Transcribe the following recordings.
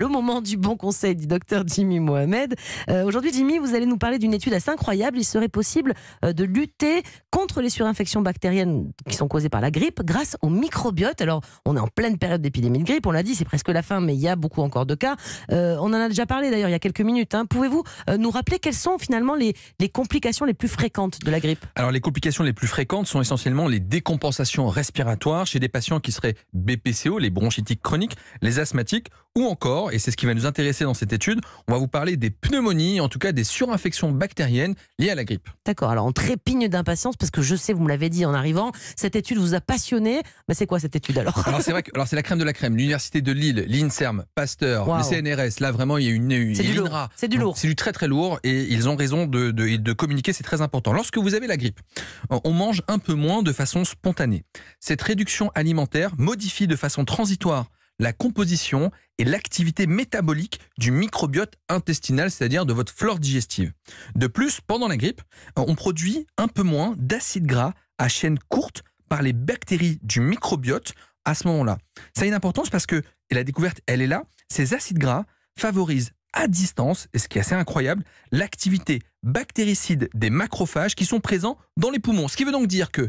Le moment du bon conseil du docteur Jimmy Mohamed. Euh, aujourd'hui, Jimmy, vous allez nous parler d'une étude assez incroyable. Il serait possible euh, de lutter contre les surinfections bactériennes qui sont causées par la grippe grâce au microbiote. Alors, on est en pleine période d'épidémie de grippe, on l'a dit, c'est presque la fin, mais il y a beaucoup encore de cas. Euh, on en a déjà parlé d'ailleurs il y a quelques minutes. Hein. Pouvez-vous nous rappeler quelles sont finalement les, les complications les plus fréquentes de la grippe Alors, les complications les plus fréquentes sont essentiellement les décompensations respiratoires chez des patients qui seraient BPCO, les bronchitiques chroniques, les asthmatiques ou encore et c'est ce qui va nous intéresser dans cette étude. On va vous parler des pneumonies, en tout cas des surinfections bactériennes liées à la grippe. D'accord, alors on trépigne d'impatience parce que je sais, vous me l'avez dit en arrivant, cette étude vous a passionné. Mais c'est quoi cette étude alors Alors c'est vrai que alors c'est la crème de la crème. L'université de Lille, l'Inserm, Pasteur, le CNRS, là vraiment il y a une, c'est du lourd. C'est du lourd. C'est du très très lourd et ils ont raison de, de, de communiquer, c'est très important. Lorsque vous avez la grippe, on mange un peu moins de façon spontanée. Cette réduction alimentaire modifie de façon transitoire la composition et l'activité métabolique du microbiote intestinal, c'est-à-dire de votre flore digestive. De plus, pendant la grippe, euh, on produit un peu moins d'acides gras à chaîne courte par les bactéries du microbiote à ce moment-là. Ça a une importance parce que, et la découverte, elle est là, ces acides gras favorisent à distance, et ce qui est assez incroyable, l'activité bactéricide des macrophages qui sont présents dans les poumons. Ce qui veut donc dire que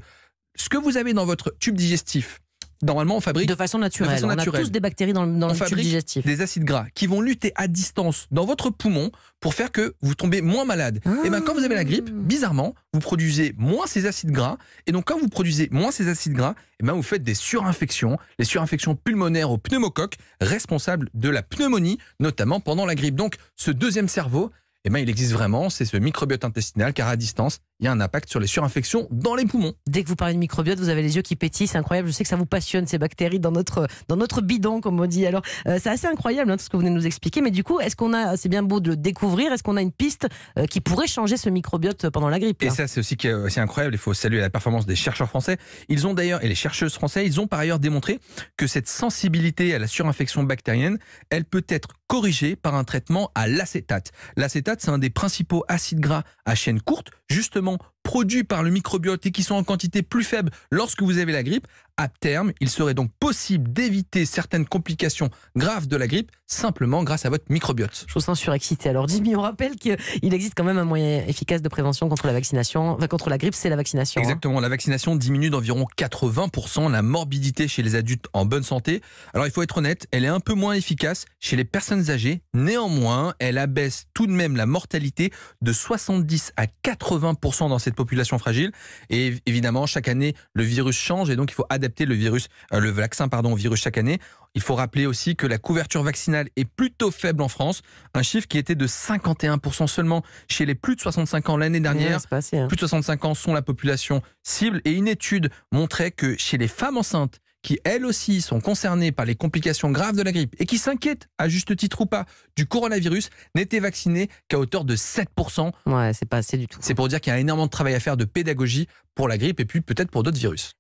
ce que vous avez dans votre tube digestif, normalement, on fabrique. De façon naturelle. On a tous des bactéries dans, le tube digestif. Des acides gras qui vont lutter à distance dans votre poumon pour faire que vous tombez moins malade. Ah. Et bien, quand vous avez la grippe, bizarrement, vous produisez moins ces acides gras. Et donc, quand vous produisez moins ces acides gras, et ben vous faites des surinfections, les surinfections pulmonaires au pneumocoque, responsables de la pneumonie, notamment pendant la grippe. Donc, ce deuxième cerveau, eh ben, il existe vraiment, c'est ce microbiote intestinal, car à distance, il y a un impact sur les surinfections dans les poumons. Dès que vous parlez de microbiote, vous avez les yeux qui pétillent, c'est incroyable. Je sais que ça vous passionne, ces bactéries dans notre, dans notre bidon, comme on dit. Alors, euh, c'est assez incroyable hein, tout ce que vous venez de nous expliquer, mais du coup, est-ce qu'on a, c'est bien beau de le découvrir, est-ce qu'on a une piste euh, qui pourrait changer ce microbiote pendant la grippe Et ça, c'est aussi incroyable, il faut saluer la performance des chercheurs français. Ils ont d'ailleurs, et les chercheuses françaises, ils ont par ailleurs démontré que cette sensibilité à la surinfection bactérienne, elle peut être corrigé par un traitement à l'acétate. L'acétate, c'est un des principaux acides gras à chaîne courte, justement produits par le microbiote et qui sont en quantité plus faible lorsque vous avez la grippe, à terme, il serait donc possible d'éviter certaines complications graves de la grippe simplement grâce à votre microbiote. Je vous sens surexcité. Alors, Jimmy, on rappelle qu'il existe quand même un moyen efficace de prévention contre la vaccination. contre la grippe, c'est la vaccination. Hein. Exactement. La vaccination diminue d'environ 80% la morbidité chez les adultes en bonne santé. Alors, il faut être honnête, elle est un peu moins efficace chez les personnes âgées. Néanmoins, elle abaisse tout de même la mortalité de 70 à 80% dans cette population fragile. Et évidemment, chaque année, le virus change et donc il faut adapter le virus, euh, le vaccin pardon, au virus chaque année. Il faut rappeler aussi que la couverture vaccinale est plutôt faible en France, un chiffre qui était de 51% seulement chez les plus de 65 ans l'année dernière. Hein. Plus de 65 ans sont la population cible et une étude montrait que chez les femmes enceintes, qui elles aussi sont concernées par les complications graves de la grippe et qui s'inquiètent, à juste titre ou pas, du coronavirus, n'étaient vaccinées qu'à hauteur de 7%. Ouais, c'est pas assez du tout. C'est pour dire qu'il y a énormément de travail à faire de pédagogie pour la grippe et puis peut-être pour d'autres virus.